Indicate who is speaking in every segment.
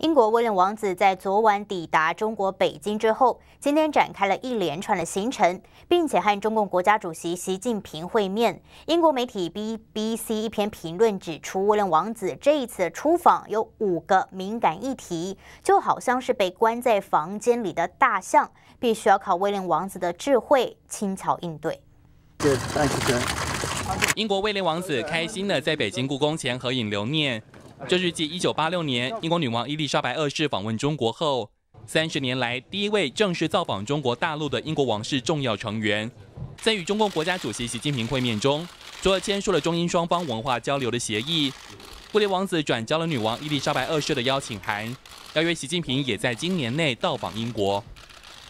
Speaker 1: 英国威廉王子在昨晚抵达中国北京之后，今天展开了一连串的行程，并且和中共国家主席习近平会面。英国媒体 BBC 一篇评论指出，威廉王子这一次出访有五个敏感议题，就好像是被关在房间里的大象，必须要靠威廉王子的智慧轻巧应对。
Speaker 2: 英国威廉王子开心的在北京故宫前合影留念。这是继1986年英国女王伊丽莎白二世访问中国后，三十年来第一位正式造访中国大陆的英国王室重要成员。在与中共国家主席习近平会面中，了签署了中英双方文化交流的协议。威廉王子转交了女王伊丽莎白二世的邀请函，邀约习近平也在今年内到访英国。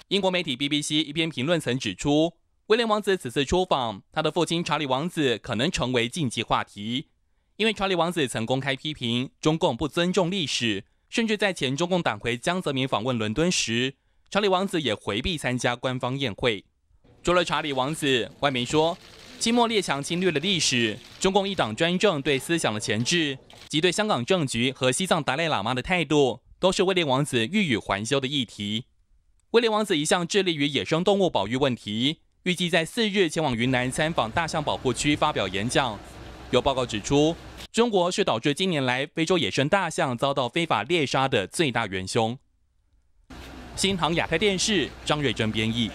Speaker 2: 英国媒体 BBC 一篇评论曾指出，威廉王子此次出访，他的父亲查理王子可能成为禁忌话题。因为查理王子曾公开批评中共不尊重历史，甚至在前中共党魁江泽民访问伦敦时，查理王子也回避参加官方宴会。除了查理王子，外媒说，清末列强侵略的历史、中共一党专政对思想的前置及对香港政局和西藏达赖喇嘛的态度，都是威廉王子欲语还休的议题。威廉王子一向致力于野生动物保育问题，预计在四日前往云南参访大象保护区发表演讲。有报告指出，中国是导致近年来非洲野生大象遭到非法猎杀的最大元凶。新航亚太电视张瑞珍编译。